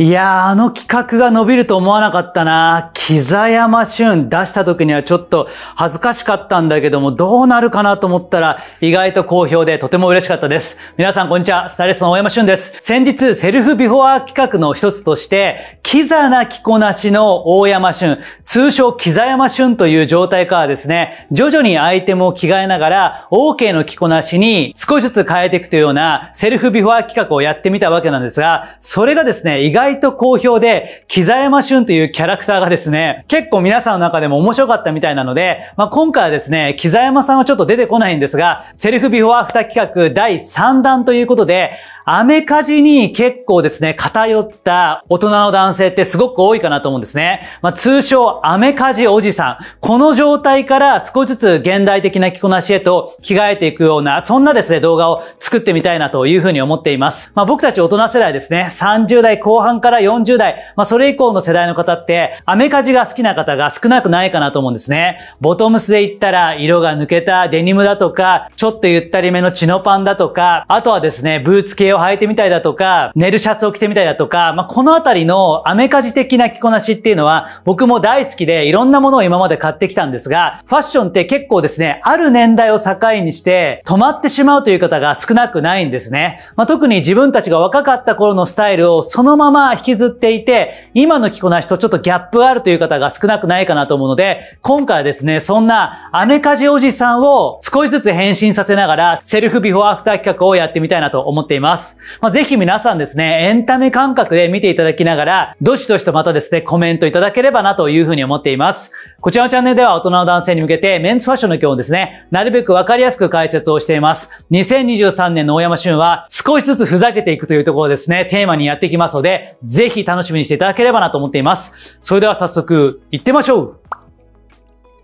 いやー、あの企画が伸びると思わなかったな。木ザ山俊出した時にはちょっと恥ずかしかったんだけども、どうなるかなと思ったら、意外と好評でとても嬉しかったです。皆さんこんにちは、スタイリストの大山俊です。先日、セルフビフォア企画の一つとして、キザな着こなしの大山俊、通称木ザ山俊という状態からですね、徐々にアイテムを着替えながら、OK の着こなしに少しずつ変えていくというような、セルフビフォア企画をやってみたわけなんですが、それがですね、意外外と好評で、木ザ山俊というキャラクターがですね、結構皆さんの中でも面白かったみたいなので、まあ、今回はですね、木ザ山さんはちょっと出てこないんですが、セルフビフォーアフター企画第3弾ということで、アメカジに結構ですね、偏った大人の男性ってすごく多いかなと思うんですね。まあ、通称、アメカジおじさん。この状態から少しずつ現代的な着こなしへと着替えていくような、そんなですね、動画を作ってみたいなというふうに思っています。まあ、僕たち大人世代ですね、30代後半から40代、まあ、それ以降の世代の方って、アメカジが好きな方が少なくないかなと思うんですね。ボトムスで言ったら、色が抜けたデニムだとか、ちょっとゆったりめのチノパンだとか、あとはですね、ブーツ系を履いてみたいだとか、寝るシャツを着てみたいだとか、まあ、このあたりのアメカジ的な着こなしっていうのは、僕も大好きで、いろんなものを今まで買ってきたんですが、ファッションって結構ですね、ある年代を境にして、止まってしまうという方が少なくないんですね。まあ、特に自分たちが若かった頃のスタイルをそのまま引きずっていて、今の着こなしとちょっとギャップあるという方が少なくないかなと思うので、今回はですね、そんなアメカジおじさんを少しずつ変身させながら、セルフビフォーアフター企画をやってみたいなと思っています。。まあ、ぜひ皆さんですね、エンタメ感覚で見ていただきながら、どしどしとまたですね、コメントいただければなというふうに思っています。こちらのチャンネルでは大人の男性に向けてメンズファッションの今日ですね、なるべくわかりやすく解説をしています。2023年の大山春は少しずつふざけていくというところですね、テーマにやっていきますので、ぜひ楽しみにしていただければなと思っています。それでは早速、行ってみましょう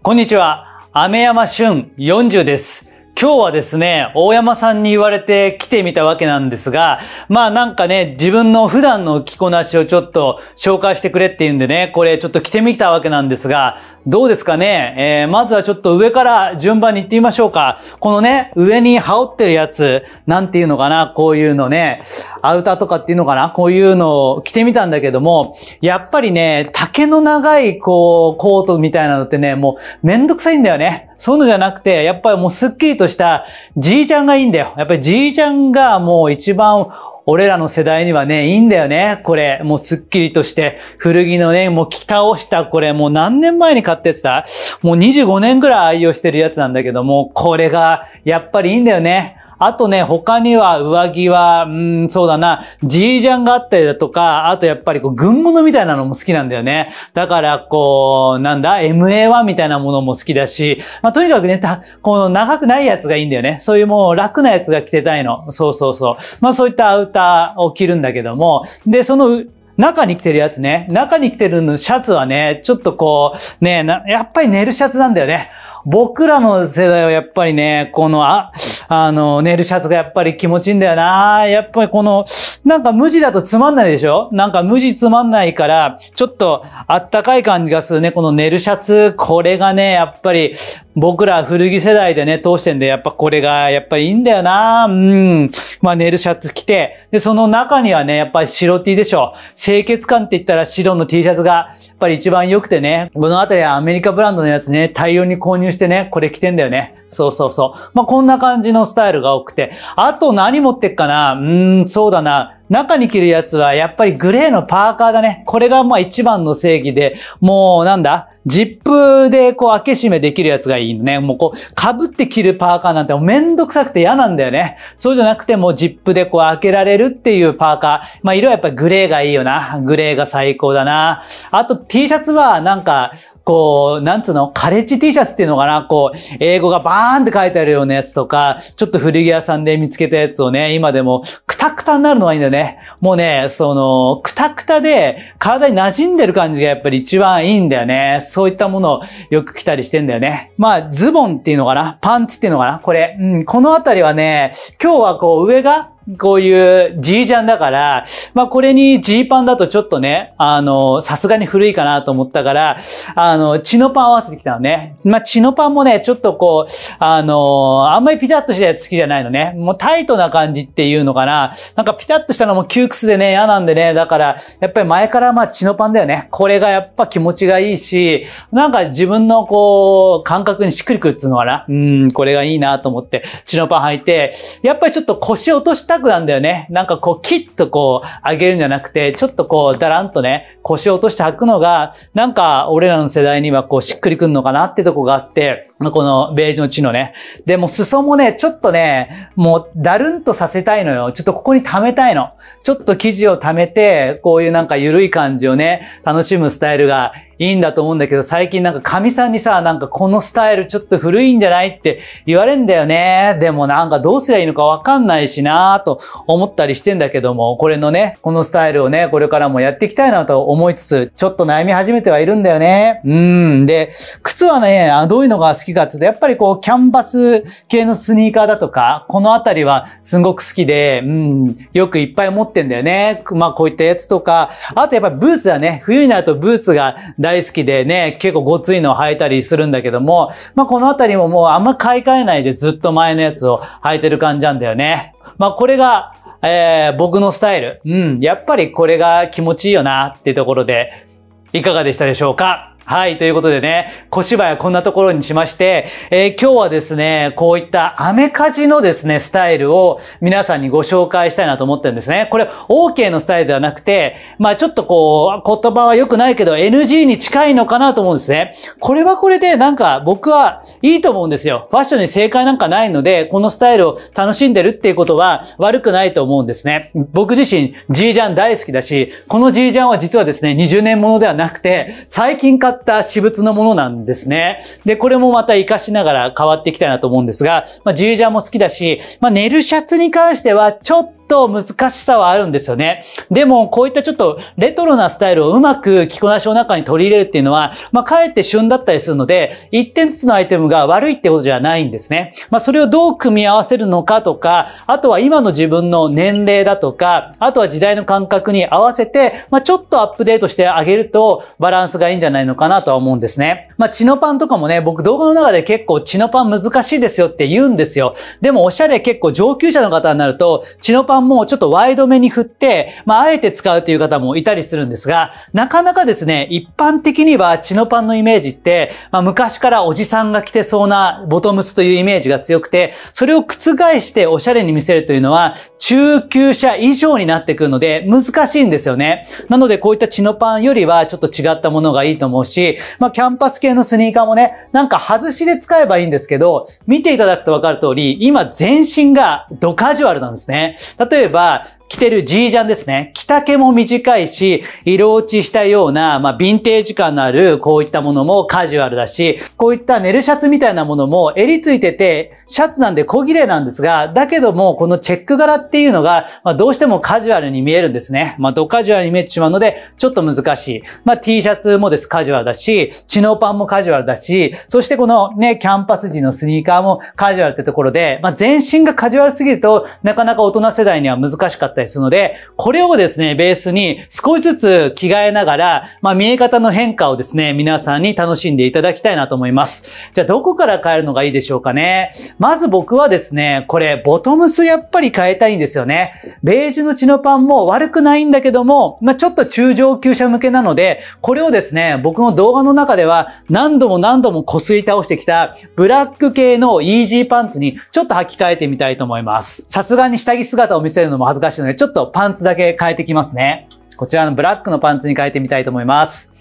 こんにちは。雨山春40です。今日はですね、大山さんに言われて来てみたわけなんですが、まあなんかね、自分の普段の着こなしをちょっと紹介してくれっていうんでね、これちょっと着てみたわけなんですが、どうですかねえー、まずはちょっと上から順番に行ってみましょうか。このね、上に羽織ってるやつ、なんていうのかなこういうのね、アウターとかっていうのかなこういうのを着てみたんだけども、やっぱりね、竹の長いこう、コートみたいなのってね、もうめんどくさいんだよね。そういうのじゃなくて、やっぱりもうすっきりとした、じいちゃんがいいんだよ。やっぱりじいちゃんがもう一番俺らの世代にはね、いいんだよね。これ、もうすっきりとして、古着のね、もう着倒したこれ、もう何年前に買ってたもう25年ぐらい愛用してるやつなんだけども、これが、やっぱりいいんだよね。あとね、他には上着は、うん、そうだな、ジージャンがあったりだとか、あとやっぱりこう、軍物みたいなのも好きなんだよね。だから、こう、なんだ、MA1 みたいなものも好きだし、まあ、とにかくね、た、この長くないやつがいいんだよね。そういうもう楽なやつが着てたいの。そうそうそう。まあ、そういったアウターを着るんだけども、で、その、中に着てるやつね。中に着てるのシャツはね、ちょっとこう、ね、やっぱり寝るシャツなんだよね。僕らの世代はやっぱりね、この、あ、あの、ネイルシャツがやっぱり気持ちいいんだよなやっぱりこの、なんか無地だとつまんないでしょなんか無地つまんないから、ちょっとあったかい感じがするね。このネルシャツ、これがね、やっぱり僕ら古着世代でね、通してんで、やっぱこれがやっぱりいいんだよなうん。まあネルシャツ着て、で、その中にはね、やっぱり白 T でしょ。清潔感って言ったら白の T シャツがやっぱり一番良くてね、このあたりはアメリカブランドのやつね、大量に購入してね、これ着てんだよね。そうそうそう。まあこんな感じのスタイルが多くて、あと何持ってっかなうーん、そうだな。中に着るやつはやっぱりグレーのパーカーだね。これがまあ一番の正義で、もうなんだジップでこう開け閉めできるやつがいいのね。もうこう被って着るパーカーなんてめんどくさくて嫌なんだよね。そうじゃなくてもジップでこう開けられるっていうパーカー。まあ色はやっぱグレーがいいよな。グレーが最高だな。あと T シャツはなんかこう、なんつうの、カレッジ T シャツっていうのかな、こう、英語がバーンって書いてあるようなやつとか、ちょっと古着屋さんで見つけたやつをね、今でも、くたくたになるのがいいんだよね。もうね、その、くたくたで、体に馴染んでる感じがやっぱり一番いいんだよね。そういったものをよく着たりしてんだよね。まあ、ズボンっていうのかな、パンツっていうのかな、これ。うん、このあたりはね、今日はこう、上がこういうジージャンだから、まあこれにジーパンだとちょっとね、あの、さすがに古いかなと思ったから、あの、血のパン合わせてきたのね。まあ血のパンもね、ちょっとこう、あの、あんまりピタッとしたやつ好きじゃないのね。もうタイトな感じっていうのかな。なんかピタッとしたのも窮屈でね、嫌なんでね。だから、やっぱり前からまあ血のパンだよね。これがやっぱ気持ちがいいし、なんか自分のこう、感覚にしっくりくるっつうのかな。うん、これがいいなと思って、血のパン履いて、やっぱりちょっと腰落としたタなんだよね。なんかこう、キッとこう、上げるんじゃなくて、ちょっとこう、だらんとね、腰を落として履くのが、なんか俺らの世代にはこう、しっくりくんのかなってとこがあって、このベージュの地のね。で、も裾もね、ちょっとね、もうだるんとさせたいのよ。ちょっとここに溜めたいの。ちょっと生地を溜めて、こういうなんか緩い感じをね、楽しむスタイルがいいんだと思うんだけど、最近なんか神さんにさ、なんかこのスタイルちょっと古いんじゃないって言われんだよね。でもなんかどうすりゃいいのかわかんないしなぁと思ったりしてんだけども、これのね、このスタイルをね、これからもやっていきたいなと思いつつ、ちょっと悩み始めてはいるんだよね。うん。で、靴はね、どういうのが好ききかっと、やっぱりこう、キャンバス系のスニーカーだとか、このあたりはすごく好きで、うん、よくいっぱい持ってんだよね。まあ、こういったやつとか、あとやっぱブーツはね。冬になるとブーツが大好きでね、結構ごついのを履いたりするんだけども、まあ、このあたりももうあんま買い替えないでずっと前のやつを履いてる感じなんだよね。まあ、これが、えー、僕のスタイル。うん、やっぱりこれが気持ちいいよなっていうところで、いかがでしたでしょうかはい。ということでね、小芝居こんなところにしまして、えー、今日はですね、こういったアメカジのですね、スタイルを皆さんにご紹介したいなと思ってるんですね。これ、OK のスタイルではなくて、まあちょっとこう、言葉は良くないけど NG に近いのかなと思うんですね。これはこれでなんか僕はいいと思うんですよ。ファッションに正解なんかないので、このスタイルを楽しんでるっていうことは悪くないと思うんですね。僕自身、G ジャン大好きだし、この G ジャンは実はですね、20年ものではなくて、最近買った私物のものなんですね。で、これもまた活かしながら変わっていきたいなと思うんですが、まあ、ジージャーも好きだし、まあ、寝るシャツに関しては、ちょっとと難しさはあるんですよね。でも、こういったちょっとレトロなスタイルをうまく着こなしの中に取り入れるっていうのは、まあ、かえって旬だったりするので、1点ずつのアイテムが悪いってことじゃないんですね。まあ、それをどう組み合わせるのかとか、あとは今の自分の年齢だとか、あとは時代の感覚に合わせて、まあ、ちょっとアップデートしてあげると、バランスがいいんじゃないのかなとは思うんですね。まあ、チノパンとかもね、僕動画の中で結構チノパン難しいですよって言うんですよ。でも、おしゃれ結構上級者の方になると、パンパンもちょっとワイドめに振って、まあ、あえて使うという方もいたりするんですが、なかなかですね、一般的にはチノパンのイメージって、まあ、昔からおじさんが着てそうなボトムスというイメージが強くて、それを覆しておしゃれに見せるというのは、中級者以上になってくるので、難しいんですよね。なので、こういったチノパンよりはちょっと違ったものがいいと思うし、まあ、キャンパス系のスニーカーもね、なんか外しで使えばいいんですけど、見ていただくとわかる通り、今全身がドカジュアルなんですね。例えば、着てる G ジャンですね。着丈も短いし、色落ちしたような、まあ、ヴィンテージ感のある、こういったものもカジュアルだし、こういったネルシャツみたいなものも襟ついてて、シャツなんで小切れなんですが、だけども、このチェック柄っていうのが、まあ、どうしてもカジュアルに見えるんですね。まあ、ドカジュアルに見えてしまうので、ちょっと難しい。まあ、T シャツもです、カジュアルだし、チノパンもカジュアルだし、そしてこのね、キャンパス時のスニーカーもカジュアルってところで、まあ、全身がカジュアルすぎると、なかなか大人世代には難しかったりですので、これをですね、ベースに少しずつ着替えながら、まあ見え方の変化をですね、皆さんに楽しんでいただきたいなと思います。じゃあどこから変えるのがいいでしょうかね。まず僕はですね、これ、ボトムスやっぱり変えたいんですよね。ベージュのチノパンも悪くないんだけども、まあちょっと中上級者向けなので、これをですね、僕の動画の中では何度も何度もこすり倒してきたブラック系のイージーパンツにちょっと履き替えてみたいと思います。さすがに下着姿を見せるのも恥ずかしいので、ちょっとパンツだけ変えてきますね。こちらのブラックのパンツに変えてみたいと思います。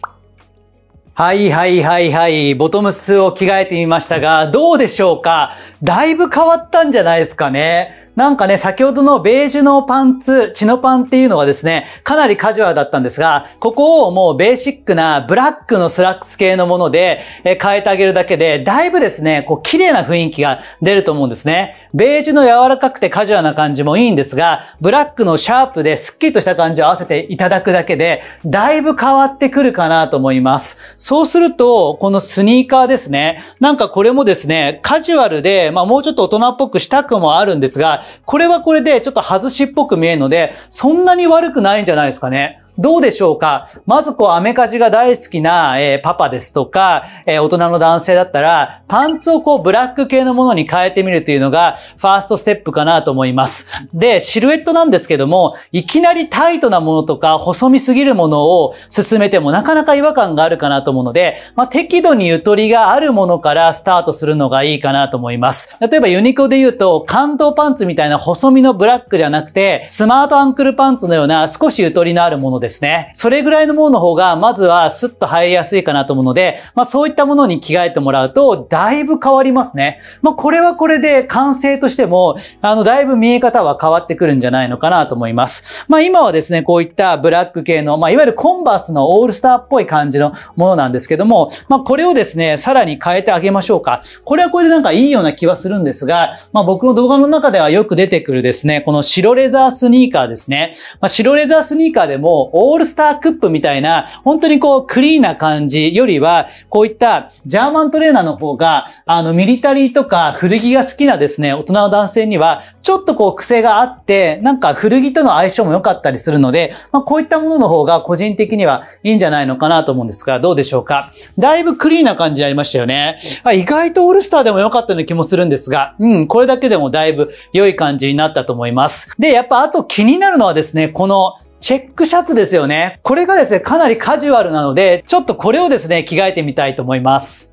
はいはいはいはい。ボトムスを着替えてみましたが、どうでしょうかだいぶ変わったんじゃないですかね。なんかね、先ほどのベージュのパンツ、チノパンっていうのはですね、かなりカジュアルだったんですが、ここをもうベーシックなブラックのスラックス系のもので、え変えてあげるだけで、だいぶですね、こう綺麗な雰囲気が出ると思うんですね。ベージュの柔らかくてカジュアルな感じもいいんですが、ブラックのシャープでスッキリとした感じを合わせていただくだけで、だいぶ変わってくるかなと思います。そうすると、このスニーカーですね、なんかこれもですね、カジュアルで、まあもうちょっと大人っぽくしたくもあるんですが、これはこれでちょっと外しっぽく見えるので、そんなに悪くないんじゃないですかね。どうでしょうかまずこう、アメカジが大好きな、えー、パパですとか、えー、大人の男性だったら、パンツをこう、ブラック系のものに変えてみるというのが、ファーストステップかなと思います。で、シルエットなんですけども、いきなりタイトなものとか、細身すぎるものを進めてもなかなか違和感があるかなと思うので、まあ、適度にゆとりがあるものからスタートするのがいいかなと思います。例えばユニコで言うと、感動パンツみたいな細身のブラックじゃなくて、スマートアンクルパンツのような少しゆとりのあるものですね。それぐらいのものの方が、まずはスッと入りやすいかなと思うので、まあそういったものに着替えてもらうと、だいぶ変わりますね。まあこれはこれで完成としても、あの、だいぶ見え方は変わってくるんじゃないのかなと思います。まあ今はですね、こういったブラック系の、まあいわゆるコンバースのオールスターっぽい感じのものなんですけども、まあこれをですね、さらに変えてあげましょうか。これはこれでなんかいいような気はするんですが、まあ僕の動画の中ではよく出てくるですね、この白レザースニーカーですね。まあ白レザースニーカーでも、オールスタークップみたいな、本当にこう、クリーンな感じよりは、こういったジャーマントレーナーの方が、あの、ミリタリーとか古着が好きなですね、大人の男性には、ちょっとこう、癖があって、なんか古着との相性も良かったりするので、まあ、こういったものの方が個人的にはいいんじゃないのかなと思うんですが、どうでしょうか。だいぶクリーンな感じありましたよね。あ意外とオールスターでも良かったような気もするんですが、うん、これだけでもだいぶ良い感じになったと思います。で、やっぱあと気になるのはですね、このチェックシャツですよね。これがですね、かなりカジュアルなので、ちょっとこれをですね、着替えてみたいと思います。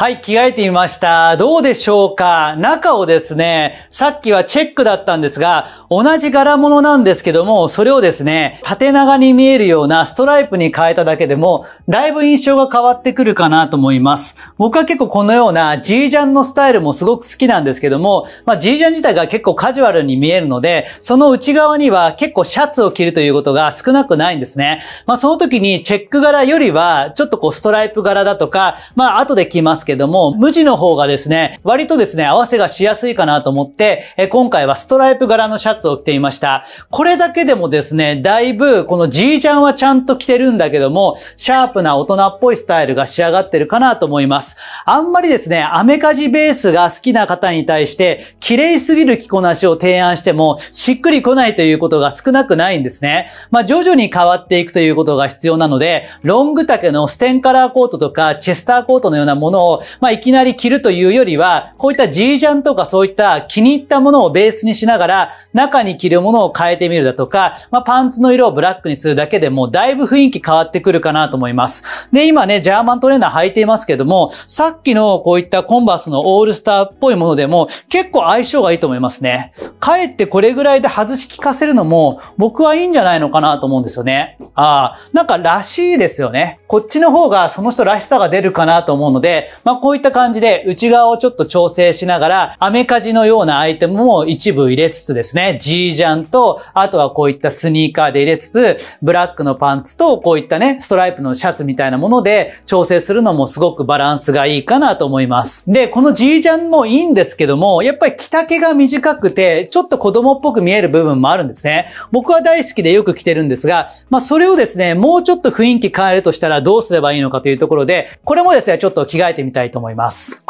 はい、着替えてみました。どうでしょうか中をですね、さっきはチェックだったんですが、同じ柄物なんですけども、それをですね、縦長に見えるようなストライプに変えただけでも、だいぶ印象が変わってくるかなと思います。僕は結構このような G ジャンのスタイルもすごく好きなんですけども、まあ、G ジャン自体が結構カジュアルに見えるので、その内側には結構シャツを着るということが少なくないんですね。まあ、その時にチェック柄よりは、ちょっとこうストライプ柄だとか、まあ、後で着ますけどけども、無地の方がですね、割とですね、合わせがしやすいかなと思って、え今回はストライプ柄のシャツを着ていました。これだけでもですね、だいぶ、このじいちゃんはちゃんと着てるんだけども、シャープな大人っぽいスタイルが仕上がってるかなと思います。あんまりですね、アメカジベースが好きな方に対して、綺麗すぎる着こなしを提案しても、しっくり来ないということが少なくないんですね。まあ、徐々に変わっていくということが必要なので、ロング丈のステンカラーコートとか、チェスターコートのようなものをまあ、いきなり着るというよりは、こういったジージャンとかそういった気に入ったものをベースにしながら、中に着るものを変えてみるだとか、まあ、パンツの色をブラックにするだけでも、だいぶ雰囲気変わってくるかなと思います。で、今ね、ジャーマントレーナー履いていますけども、さっきのこういったコンバースのオールスターっぽいものでも、結構相性がいいと思いますね。かえってこれぐらいで外し効かせるのも、僕はいいんじゃないのかなと思うんですよね。ああ、なんからしいですよね。こっちの方がその人らしさが出るかなと思うので、まあ、こういった感じで内側をちょっと調整しながら、アメカジのようなアイテムも一部入れつつですね、G ジャンと、あとはこういったスニーカーで入れつつ、ブラックのパンツと、こういったね、ストライプのシャツみたいなもので調整するのもすごくバランスがいいかなと思います。で、この G ジャンもいいんですけども、やっぱり着丈が短くて、ちょっと子供っぽく見える部分もあるんですね。僕は大好きでよく着てるんですが、まあ、それをですね、もうちょっと雰囲気変えるとしたらどうすればいいのかというところで、これもですね、ちょっと着替えてみみたいと思います。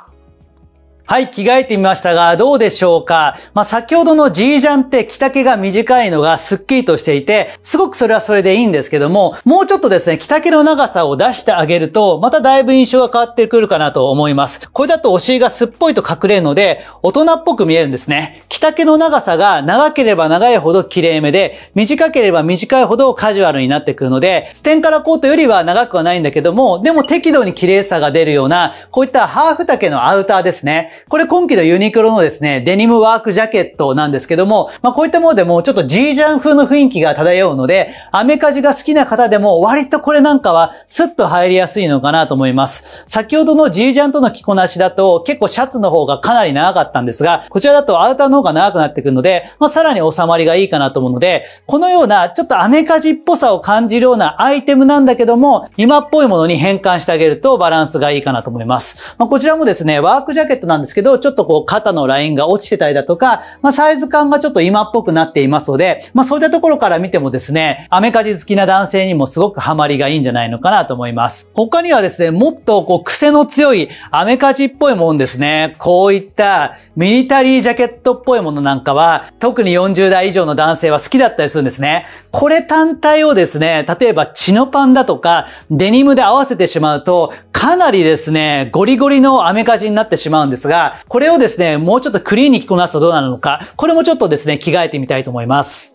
はい、着替えてみましたが、どうでしょうかまあ、先ほどの G ジャンって着丈が短いのがスッキリとしていて、すごくそれはそれでいいんですけども、もうちょっとですね、着丈の長さを出してあげると、まただいぶ印象が変わってくるかなと思います。これだとお尻がすっぽりと隠れるので、大人っぽく見えるんですね。着丈の長さが長ければ長いほど綺麗めで、短ければ短いほどカジュアルになってくるので、ステンカラコートよりは長くはないんだけども、でも適度に綺麗さが出るような、こういったハーフ丈のアウターですね。これ今季のユニクロのですね、デニムワークジャケットなんですけども、まあこういったものでもちょっと G ージャン風の雰囲気が漂うので、アメカジが好きな方でも割とこれなんかはスッと入りやすいのかなと思います。先ほどの G ージャンとの着こなしだと結構シャツの方がかなり長かったんですが、こちらだとアウターの方が長くなってくるので、まあさらに収まりがいいかなと思うので、このようなちょっとアメカジっぽさを感じるようなアイテムなんだけども、今っぽいものに変換してあげるとバランスがいいかなと思います。まあこちらもですね、ワークジャケットなんですですけど、ちょっとこう肩のラインが落ちてたりだとか、まあサイズ感がちょっと今っぽくなっていますので、まあそういったところから見てもですね、アメカジ好きな男性にもすごくハマりがいいんじゃないのかなと思います。他にはですね、もっとこう癖の強いアメカジっぽいもんですね。こういったミリタリージャケットっぽいものなんかは、特に40代以上の男性は好きだったりするんですね。これ単体をですね、例えばチノパンだとか、デニムで合わせてしまうと、かなりですね、ゴリゴリのアメカジになってしまうんですが、これをですね、もうちょっとクリーンに着こなすとどうなるのか、これもちょっとですね、着替えてみたいと思います。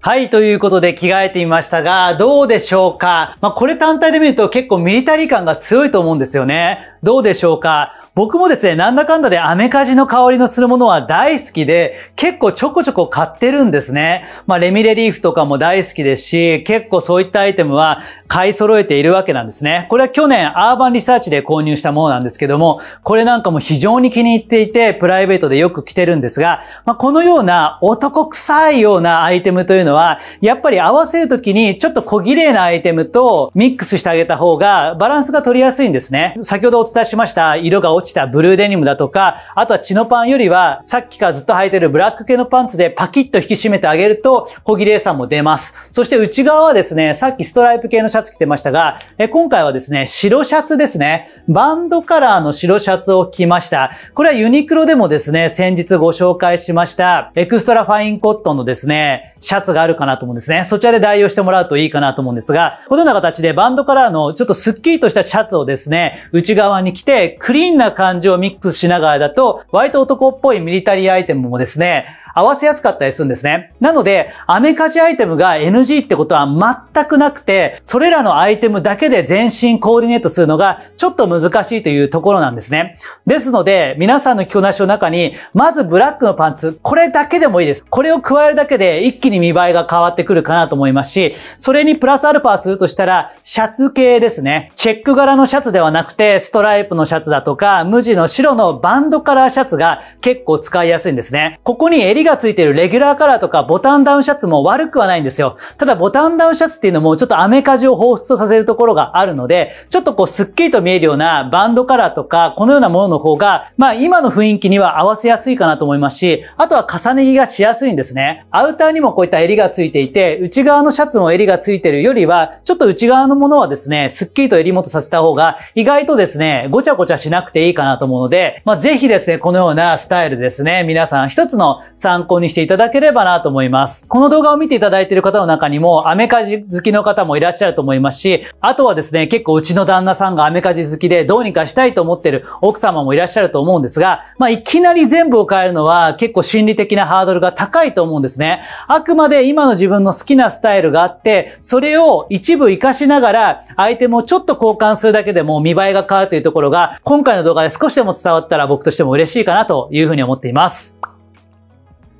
はい、ということで着替えてみましたが、どうでしょうかまあ、これ単体で見ると結構ミリタリー感が強いと思うんですよね。どうでしょうか僕もですね、なんだかんだでアメカジの香りのするものは大好きで、結構ちょこちょこ買ってるんですね。まあ、レミレリーフとかも大好きですし、結構そういったアイテムは買い揃えているわけなんですね。これは去年アーバンリサーチで購入したものなんですけども、これなんかも非常に気に入っていて、プライベートでよく着てるんですが、まあ、このような男臭いようなアイテムというのは、やっぱり合わせるときにちょっと小綺麗なアイテムとミックスしてあげた方がバランスが取りやすいんですね。先ほどお伝えしました色が落ちちたブルーデニムだとか、あとはチノパンよりは、さっきからずっと履いてるブラック系のパンツでパキッと引き締めてあげると、小切れさも出ます。そして内側はですね、さっきストライプ系のシャツ着てましたが、え今回はですね、白シャツですね。バンドカラーの白シャツを着ました。これはユニクロでもですね、先日ご紹介しました、エクストラファインコットンのですね、シャツがあるかなと思うんですね。そちらで代用してもらうといいかなと思うんですが、このような形でバンドカラーのちょっとスッキリとしたシャツをですね、内側に着て、クリーンな感じをミックスしながらだと、割と男っぽいミリタリーアイテムもですね、合わせやすかったりするんですね。なので、アメカジアイテムが NG ってことは全くなくて、それらのアイテムだけで全身コーディネートするのがちょっと難しいというところなんですね。ですので、皆さんの着こなしの中に、まずブラックのパンツ、これだけでもいいです。これを加えるだけで一気に見栄えが変わってくるかなと思いますし、それにプラスアルファするとしたら、シャツ系ですね。チェック柄のシャツではなくて、ストライプのシャツだとか、無地の白のバンドカラーシャツが結構使いやすいんですね。ここに襟がついているレギュラーカラーとかボタンダウンシャツも悪くはないんですよ。ただボタンダウンシャツっていうのもちょっとアメカジを彷彿とさせるところがあるので、ちょっとこうスッキリと見えるようなバンドカラーとか、このようなものの方が、まあ今の雰囲気には合わせやすいかなと思いますし、あとは重ね着がしやすいんですね。アウターにもこういった襟がついていて、内側のシャツも襟がついてるよりは、ちょっと内側のものはですね、スッキリと襟元させた方が、意外とですね、ごちゃごちゃしなくていいかなと思うので、まあぜひですね、このようなスタイルですね、皆さん一つの参参考にしていただければなと思います。この動画を見ていただいている方の中にも、アメカジ好きの方もいらっしゃると思いますし、あとはですね、結構うちの旦那さんがアメカジ好きでどうにかしたいと思ってる奥様もいらっしゃると思うんですが、まあ、いきなり全部を変えるのは結構心理的なハードルが高いと思うんですね。あくまで今の自分の好きなスタイルがあって、それを一部活かしながら、相手もちょっと交換するだけでも見栄えが変わるというところが、今回の動画で少しでも伝わったら僕としても嬉しいかなというふうに思っています。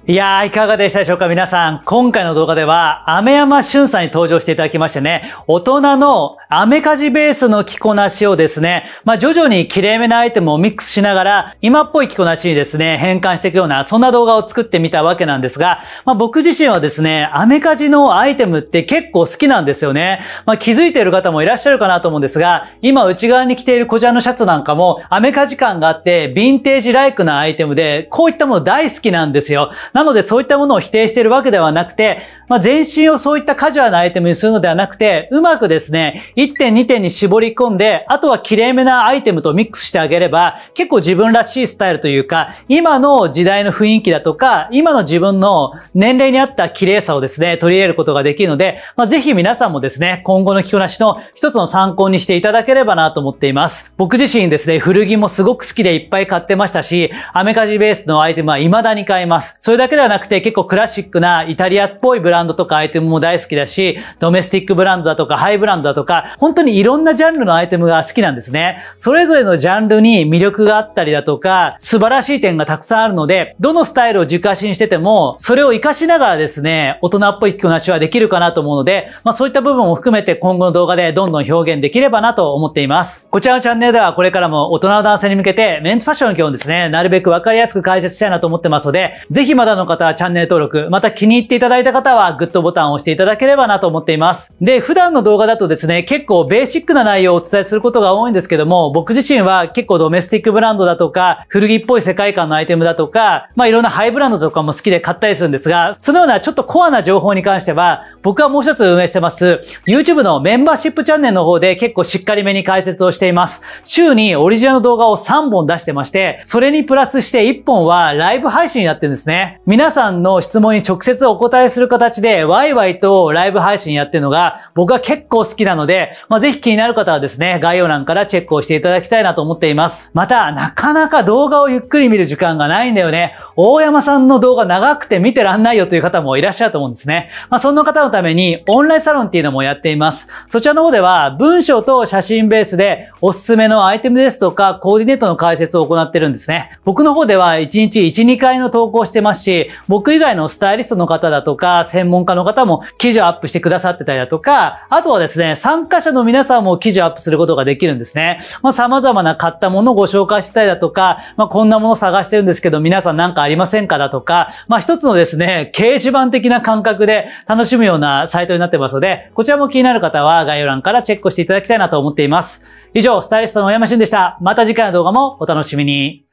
いやー、いかがでしたでしょうか皆さん、今回の動画では、飴山俊さんに登場していただきましてね、大人のアメカジベースの着こなしをですね、まあ、徐々に綺麗めなアイテムをミックスしながら、今っぽい着こなしにですね、変換していくような、そんな動画を作ってみたわけなんですが、まあ、僕自身はですね、アメカジのアイテムって結構好きなんですよね。まあ、気づいている方もいらっしゃるかなと思うんですが、今内側に着ているこちらのシャツなんかも、アメカジ感があって、ヴィンテージライクなアイテムで、こういったもの大好きなんですよ。なのでそういったものを否定しているわけではなくて、まあ、全身をそういったカジュアルなアイテムにするのではなくて、うまくですね、1点2点に絞り込んで、あとは綺麗めなアイテムとミックスしてあげれば、結構自分らしいスタイルというか、今の時代の雰囲気だとか、今の自分の年齢に合った綺麗さをですね、取り入れることができるので、まあ、ぜひ皆さんもですね、今後の着こなしの一つの参考にしていただければなと思っています。僕自身ですね、古着もすごく好きでいっぱい買ってましたし、アメカジベースのアイテムは未だに買います。それだだけではなくて結構クラシックなイタリアっぽいブランドとかアイテムも大好きだし、ドメスティックブランドだとかハイブランドだとか、本当にいろんなジャンルのアイテムが好きなんですね。それぞれのジャンルに魅力があったりだとか、素晴らしい点がたくさんあるので、どのスタイルを受過信してても、それを活かしながらですね、大人っぽい着こなしはできるかなと思うので、まあそういった部分も含めて今後の動画でどんどん表現できればなと思っています。こちらのチャンネルではこれからも大人の男性に向けてメンズファッションの基本ですね、なるべくわかりやすく解説したいなと思ってますので、ぜひまだの方はチャンネル登録、また気に入っていただいた方はグッドボタンを押していただければなと思っています。で、普段の動画だとですね、結構ベーシックな内容をお伝えすることが多いんですけども、僕自身は結構ドメスティックブランドだとか、古着っぽい世界観のアイテムだとか、まあいろんなハイブランドとかも好きで買ったりするんですが、そのようなちょっとコアな情報に関しては、僕はもう一つ運営してます、YouTube のメンバーシップチャンネルの方で結構しっかりめに解説をしています。週にオリジナルの動画を3本出してまして、それにプラスして1本はライブ配信になってるんですね。皆さんの質問に直接お答えする形で、ワイワイとライブ配信やってるのが、僕は結構好きなので、まあ、ぜひ気になる方はですね、概要欄からチェックをしていただきたいなと思っています。また、なかなか動画をゆっくり見る時間がないんだよね。大山さんの動画長くて見てらんないよという方もいらっしゃると思うんですね。まあ、そんな方のために、オンラインサロンっていうのもやっています。そちらの方では、文章と写真ベースで、おすすめのアイテムですとか、コーディネートの解説を行ってるんですね。僕の方では、1日1、2回の投稿してますし、し、僕以外のスタイリストの方だとか、専門家の方も記事をアップしてくださってたりだとか、あとはですね、参加者の皆さんも記事をアップすることができるんですね。まあ、様々な買ったものをご紹介したりだとか、まあ、こんなもの探してるんですけど、皆さん何かありませんかだとか、まあ、一つのですね、掲示板的な感覚で楽しむようなサイトになってますので、こちらも気になる方は概要欄からチェックしていただきたいなと思っています。以上、スタイリストの小山俊でした。また次回の動画もお楽しみに。